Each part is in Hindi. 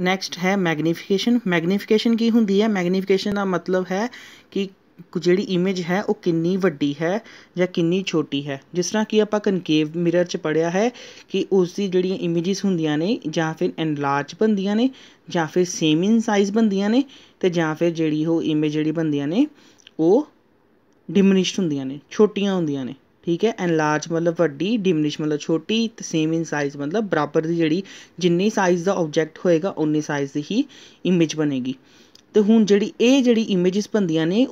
नैक्सट है मैगनीफिकेशन मैगनीफिकेशन की होंगी है मैगनीफिकेशन का मतलब है कि जी इमेज है वह कि वीडी है ज कि छोटी है जिस तरह कि आप कनकेव मिररर च पढ़िया है कि उसकी जीडिया इमेजिस होंगे ने जो एनलार्ज बन फिर सेम इन साइज बन फिर जी इमेज जी बन डिमिनिश होंदिया ने छोटिया होंगे ने ठीक है एनलार्ज मतलब वीडी डिमनिश मतलब छोटी तो सेम इन साइज मतलब बराबर की जी जिनी साइज का ऑब्जेक्ट होएगा उन्नी साइज ही इमेज बनेगी तो हूँ जी जी इमेजिस बनिया ने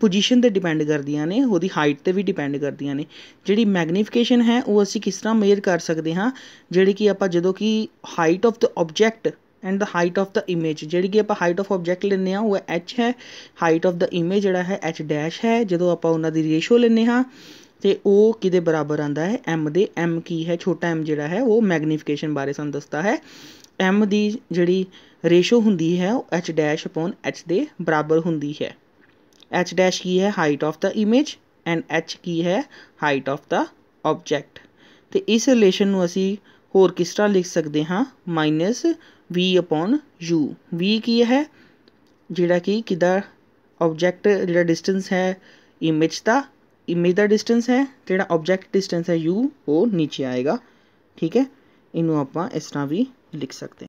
पोजिशन पर डिपेंड कर हाइट पर भी डिपेंड कर जी मैगनीफिकेशन है वो असं किस तरह मेयर कर सकते हाँ जी कि आप जो कि height of the object and the height of the image जी कि आप हाइट ऑफ ऑबजैक्ट लें वह एच है हाइट ऑफ द इमेज जोड़ा है एच डैश है जो आप रेशो लें तो ओ कि बराबर आता है एम दे एम की है छोटा एम जोड़ा है वह मैगनीफिकेशन बारे सू दसता है एम की जी रेशो हों एच डैश अपॉन एच दे बराबर होंगी है एच डैश की है height of the image and H की है हाइट ऑफ द ऑबजैक्ट तो इस रिलेशन असी होर किस तरह लिख सकते हाँ minus V upon U V की है जोड़ा कि किदा ऑबजैक्ट जो डिस्टेंस है इमेज का इमेज का डिस्टेंस है कि ऑबजैक्ट डिस्टेंस है यू वो नीचे आएगा ठीक है इनू आप इस तरह भी लिख सकते हैं